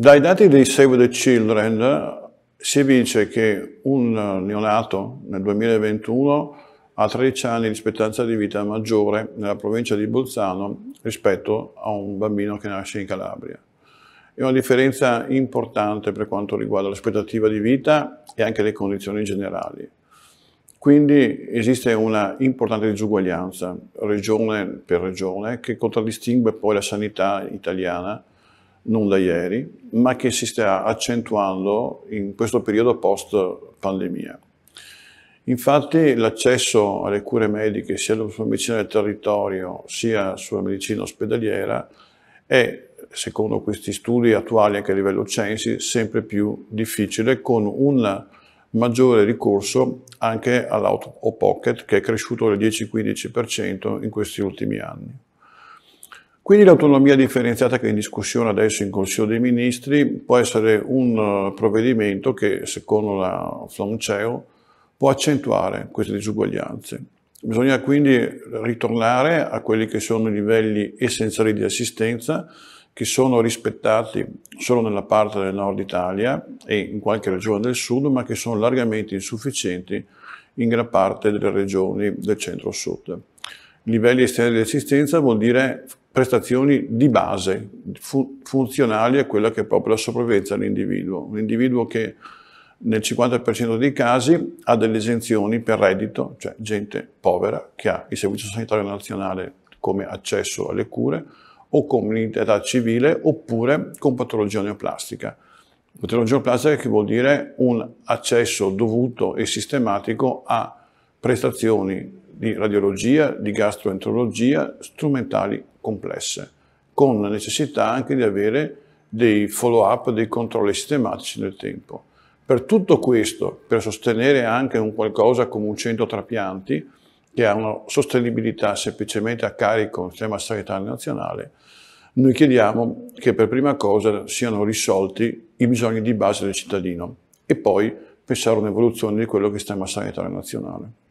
Dai dati dei Save the Children si evince che un neonato nel 2021 ha 13 anni di aspettanza di vita maggiore nella provincia di Bolzano rispetto a un bambino che nasce in Calabria. È una differenza importante per quanto riguarda l'aspettativa di vita e anche le condizioni generali. Quindi esiste una importante disuguaglianza regione per regione che contraddistingue poi la sanità italiana non da ieri, ma che si sta accentuando in questo periodo post-pandemia. Infatti l'accesso alle cure mediche, sia sulla medicina del territorio, sia sulla medicina ospedaliera, è, secondo questi studi attuali anche a livello CENSI, sempre più difficile con un maggiore ricorso anche all'out-of-pocket che è cresciuto del 10-15% in questi ultimi anni. Quindi l'autonomia differenziata che è in discussione adesso in Consiglio dei Ministri può essere un eh, provvedimento che, secondo la Flaunceo, può accentuare queste disuguaglianze. Bisogna quindi ritornare a quelli che sono i livelli essenziali di assistenza che sono rispettati solo nella parte del nord Italia e in qualche regione del sud, ma che sono largamente insufficienti in gran parte delle regioni del centro-sud. Livelli esterni di assistenza vuol dire prestazioni di base, fu- funzionali a quella che è proprio la sopravvivenza dell'individuo. Un individuo che nel 50% dei casi ha delle esenzioni per reddito, cioè gente povera che ha il Servizio Sanitario Nazionale come accesso alle cure o come un'identità civile oppure con patologia neoplastica. Patologia neoplastica che vuol dire un accesso dovuto e sistematico a prestazioni di radiologia, di gastroenterologia strumentali complesse, con la necessità anche di avere dei follow-up, dei controlli sistematici nel tempo. Per tutto questo, per sostenere anche un qualcosa come un centro trapianti, che ha una sostenibilità semplicemente a carico del sistema sanitario nazionale, noi chiediamo che per prima cosa siano risolti i bisogni di base del cittadino e poi pensare a un'evoluzione di quello che è il sistema sanitario nazionale.